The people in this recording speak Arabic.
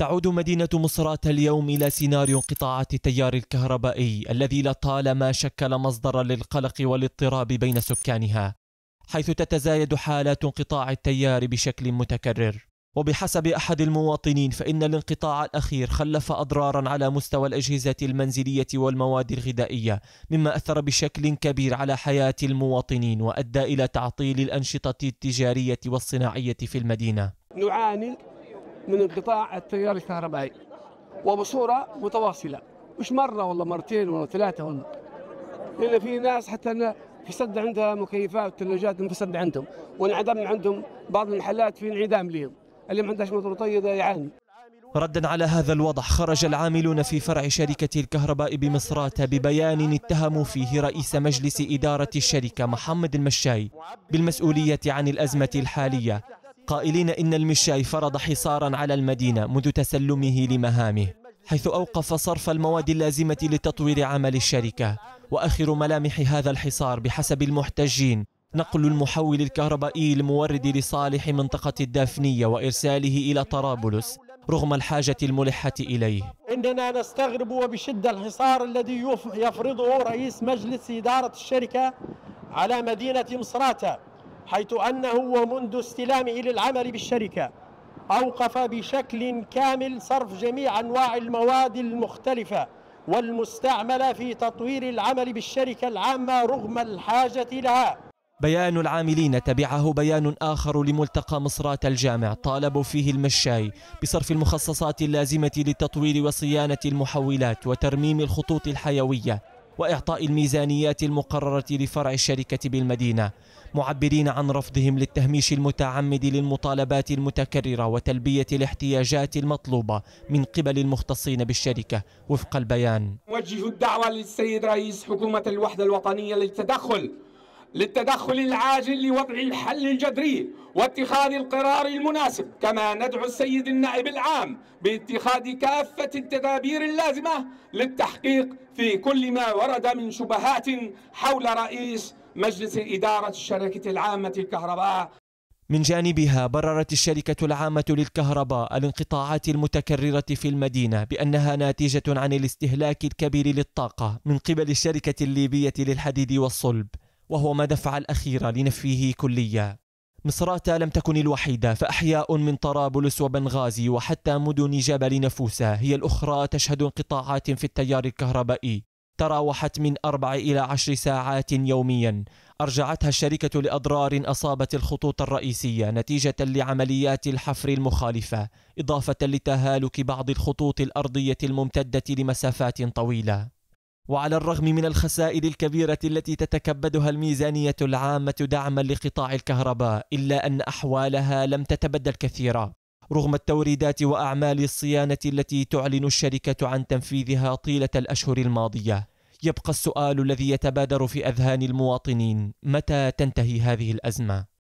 تعود مدينة مصرات اليوم إلى سيناريو انقطاعات التيار الكهربائي الذي لطالما شكل مصدرا للقلق والاضطراب بين سكانها حيث تتزايد حالات انقطاع التيار بشكل متكرر وبحسب أحد المواطنين فإن الانقطاع الأخير خلف أضرارا على مستوى الأجهزة المنزلية والمواد الغذائية مما أثر بشكل كبير على حياة المواطنين وأدى إلى تعطيل الأنشطة التجارية والصناعية في المدينة نعاني من انقطاع التيار الكهربائي وبصوره متواصله مش مره ولا مرتين ولا ثلاثه ولا لان في ناس حتى فسد عندها مكيفات وثلاجات انفسد عندهم وانعدم عندهم بعض المحلات في انعدام لهم اللي ما عندهاش مطر طيب يعاني ردا على هذا الوضع خرج العاملون في فرع شركة الكهرباء بمصرات ببيان اتهموا فيه رئيس مجلس إدارة الشركة محمد المشاي بالمسؤولية عن الأزمة الحالية قائلين إن المشاي فرض حصارا على المدينة منذ تسلمه لمهامه حيث أوقف صرف المواد اللازمة لتطوير عمل الشركة وآخر ملامح هذا الحصار بحسب المحتجين نقل المحول الكهربائي المورد لصالح منطقة الدافنية وإرساله إلى طرابلس رغم الحاجة الملحة إليه إننا نستغرب وبشدة الحصار الذي يفرضه رئيس مجلس إدارة الشركة على مدينة مصراتة حيث أنه ومنذ استلامه للعمل بالشركة أوقف بشكل كامل صرف جميع أنواع المواد المختلفة والمستعملة في تطوير العمل بالشركة العامة رغم الحاجة لها بيان العاملين تبعه بيان آخر لملتقى مصرات الجامع طالبوا فيه المشاي بصرف المخصصات اللازمة لتطوير وصيانة المحولات وترميم الخطوط الحيوية وإعطاء الميزانيات المقررة لفرع الشركة بالمدينة معبرين عن رفضهم للتهميش المتعمد للمطالبات المتكررة وتلبية الاحتياجات المطلوبة من قبل المختصين بالشركة وفق البيان وجه الدعوة للسيد رئيس حكومة الوحدة الوطنية للتدخل للتدخل العاجل لوضع الحل الجذري واتخاذ القرار المناسب كما ندعو السيد النائب العام باتخاذ كافة التدابير اللازمة للتحقيق في كل ما ورد من شبهات حول رئيس مجلس إدارة الشركة العامة للكهرباء من جانبها بررت الشركة العامة للكهرباء الانقطاعات المتكررة في المدينة بأنها ناتجة عن الاستهلاك الكبير للطاقة من قبل الشركة الليبية للحديد والصلب وهو ما دفع الأخير لنفيه كليا مصراتة لم تكن الوحيدة فأحياء من طرابلس وبنغازي وحتى مدن جبل نفوسة هي الأخرى تشهد انقطاعات في التيار الكهربائي تراوحت من أربع إلى عشر ساعات يوميا أرجعتها الشركة لأضرار أصابت الخطوط الرئيسية نتيجة لعمليات الحفر المخالفة إضافة لتهالك بعض الخطوط الأرضية الممتدة لمسافات طويلة وعلى الرغم من الخسائر الكبيرة التي تتكبدها الميزانية العامة دعما لقطاع الكهرباء إلا أن أحوالها لم تتبدل كثيرا رغم التوريدات وأعمال الصيانة التي تعلن الشركة عن تنفيذها طيلة الأشهر الماضية يبقى السؤال الذي يتبادر في أذهان المواطنين متى تنتهي هذه الأزمة؟